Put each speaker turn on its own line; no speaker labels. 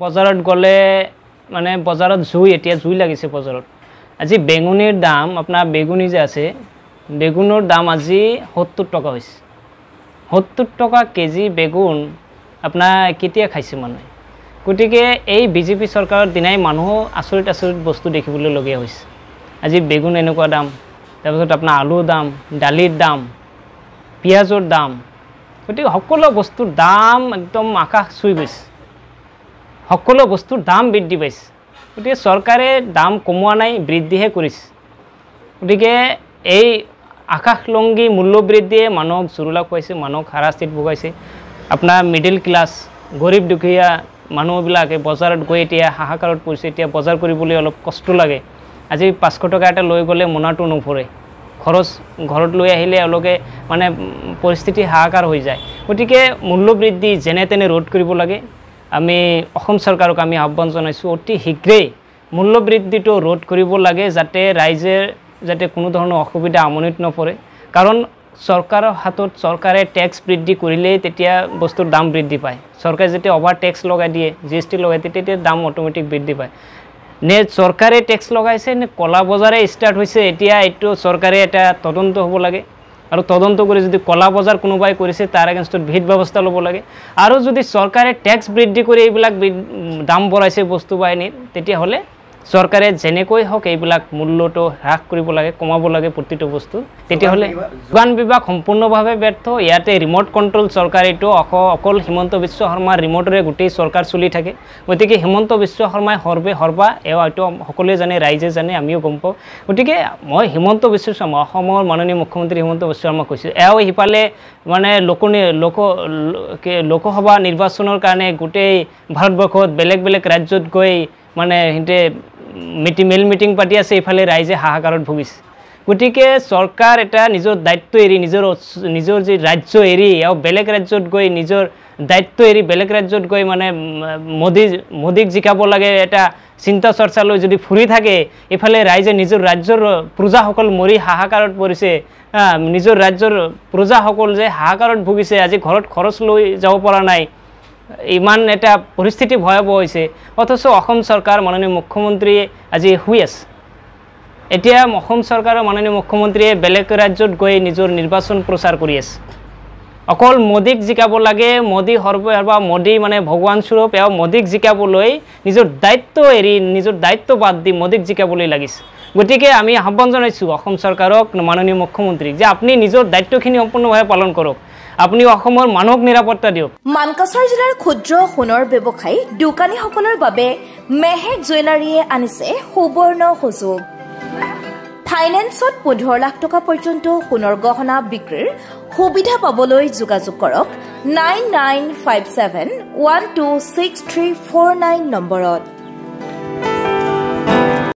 বজাৰত গ'লে মানে বজাৰত জুই এতিয়া জুই লাগিছে বজাৰত আজি বেঙুনীৰ দাম আপোনাৰ বেগুনী যে আছে বেগুনৰ দাম আজি সত্তৰ টকা হৈছে সত্তৰ টকা কেজি বেগুন আপোনাৰ কেতিয়া খাইছে মানুহে গতিকে এই বিজেপি চৰকাৰৰ দিনাই মানুহ আচৰিত আচৰিত বস্তু দেখিবলৈলগীয়া হৈছে আজি বেগুন এনেকুৱা দাম তাৰপিছত আপোনাৰ আলুৰ দাম দালিৰ দাম পিঁয়াজৰ দাম গতিকে সকলো বস্তুৰ দাম একদম আকাশ চুই গৈছে সকলো বস্তুৰ দাম বৃদ্ধি পাইছে গতিকে চৰকাৰে দাম কমোৱা নাই বৃদ্ধিহে কৰিছে গতিকে এই আকাশলংগী মূল্যবৃদ্ধিয়ে মানুহক জুৰুলা খুৱাইছে মানুহক হাৰাস্তিত ভোগাইছে আপোনাৰ মিডিল ক্লাছ গৰীব দুখীয়া মানুহবিলাকে বজাৰত গৈ এতিয়া হাহাকাৰত পৰিছে এতিয়া বজাৰ কৰিবলৈ অলপ কষ্ট লাগে আজি পাঁচশ টকা এটা লৈ গ'লে মোনাটো নুফৰে খৰচ ঘৰত লৈ আহিলে অলপে মানে পৰিস্থিতি হাহাকাৰ হৈ যায় গতিকে মূল্যবৃদ্ধি যেনে তেনে ৰোধ কৰিব লাগে আমি অসম চৰকাৰক আমি আহ্বান জনাইছোঁ অতি শীঘ্ৰেই মূল্যবৃদ্ধিটো ৰোধ কৰিব লাগে যাতে ৰাইজে যাতে কোনো ধৰণৰ অসুবিধা আমনিত নপৰে কাৰণ চৰকাৰৰ হাতত চৰকাৰে টেক্স বৃদ্ধি কৰিলেই তেতিয়া বস্তুৰ দাম বৃদ্ধি পায় চৰকাৰে যেতিয়া অভাৰ টেক্স লগাই দিয়ে জি এছ টি লগাই দিয়ে তেতিয়া দাম অট'মেটিক বৃদ্ধি পায় নে চৰকাৰে টেক্স লগাইছে নে কলা বজাৰে ষ্টাৰ্ট হৈছে এতিয়া এইটো চৰকাৰে এটা তদন্ত হ'ব লাগে আৰু তদন্ত কৰি যদি কলা বজাৰ কোনোবাই কৰিছে তাৰ এগেইনষ্টত ভিত ব্যৱস্থা ল'ব লাগে আৰু যদি চৰকাৰে টেক্স বৃদ্ধি কৰি এইবিলাক দাম বঢ়াইছে বস্তু বাহিনীত তেতিয়াহ'লে চৰকাৰে যেনেকৈ হওক এইবিলাক মূল্যটো হ্ৰাস কৰিব লাগে কমাব লাগে প্ৰতিটো বস্তু তেতিয়াহ'লে যোগান বিভাগ সম্পূৰ্ণভাৱে ব্যৰ্থ ইয়াতে ৰিম'ট কণ্ট্ৰল চৰকাৰ এইটো অকল হিমন্ত বিশ্ব শৰ্মাৰ ৰিম'টৰে গোটেই চৰকাৰ চলি থাকে গতিকে হিমন্ত বিশ্ব শৰ্মাই সৰ্বে সৰ্বা এওঁ এইটো সকলোৱে জানে ৰাইজে জানে আমিও গম পাওঁ গতিকে মই হিমন্ত বিশ্ব শৰ্মা অসমৰ মাননীয় মুখ্যমন্ত্ৰী হিমন্ত বিশ্ব শৰ্মাক কৈছোঁ এওঁ সিফালে মানে লোক লোক লোকসভা নিৰ্বাচনৰ কাৰণে গোটেই ভাৰতবৰ্ষত বেলেগ বেলেগ ৰাজ্যত গৈ মানে সিহঁতে মিটিং মেল মিটিং পাতি আছে এইফালে ৰাইজে হাহাকাৰত ভুগিছে গতিকে চৰকাৰ এটা নিজৰ দায়িত্ব এৰি নিজৰ নিজৰ যি ৰাজ্য এৰি আৰু বেলেগ ৰাজ্যত গৈ নিজৰ দায়িত্ব এৰি বেলেগ ৰাজ্যত গৈ মানে মোদী মোদীক জিকাব লাগে এটা চিন্তা চৰ্চা লৈ যদি ফুৰি থাকে এইফালে ৰাইজে নিজৰ ৰাজ্যৰ প্ৰজাসকল মৰি হাহাকাৰত পৰিছে নিজৰ ৰাজ্যৰ প্ৰজাসকল যে হাহাকাৰত ভুগিছে আজি ঘৰত খৰচ লৈ যাব পৰা নাই ইমান এটা পৰিস্থিতি ভয়াবহ হৈছে অথচ অসম চৰকাৰ মাননীয় মুখ্যমন্ত্ৰী আজি শুই আছে এতিয়া অসম চৰকাৰৰ মাননীয় মুখ্যমন্ত্ৰীয়ে বেলেগ ৰাজ্যত গৈ নিজৰ নিৰ্বাচন প্ৰচাৰ কৰি আছে অকল মোদীক জিকাব লাগে মোদী সৰ্বা মোদী মানে ভগবান স্বৰূপ এ মোদীক জিকাবলৈ নিজৰ দায়িত্ব এৰি নিজৰ দায়িত্ব বাদ দি মোদীক জিকাবলৈ লাগিছে গতিকে আমি আহ্বান জনাইছোঁ অসম চৰকাৰক মাননীয় মুখ্যমন্ত্ৰীক যে আপুনি নিজৰ দায়িত্বখিনি সম্পূৰ্ণভাৱে পালন কৰক আপুনি অসমৰ মানুহক নিৰাপত্তা দিয়ক
মানকাছাৰ জিলাৰ ক্ষুদ্ৰ সোণৰ ব্যৱসায়ী দোকানীসকলৰ বাবে মেহেক জুৱেলাৰীয়ে আনিছে সুবৰ্ণ সুযোগ ফাইনেন্সত পোন্ধৰ লাখ টকা পৰ্যন্ত সোণৰ গহনা বিক্ৰীৰ সুবিধা পাবলৈ যোগাযোগ কৰক nine nine five seven one two six three four nine নম্বৰত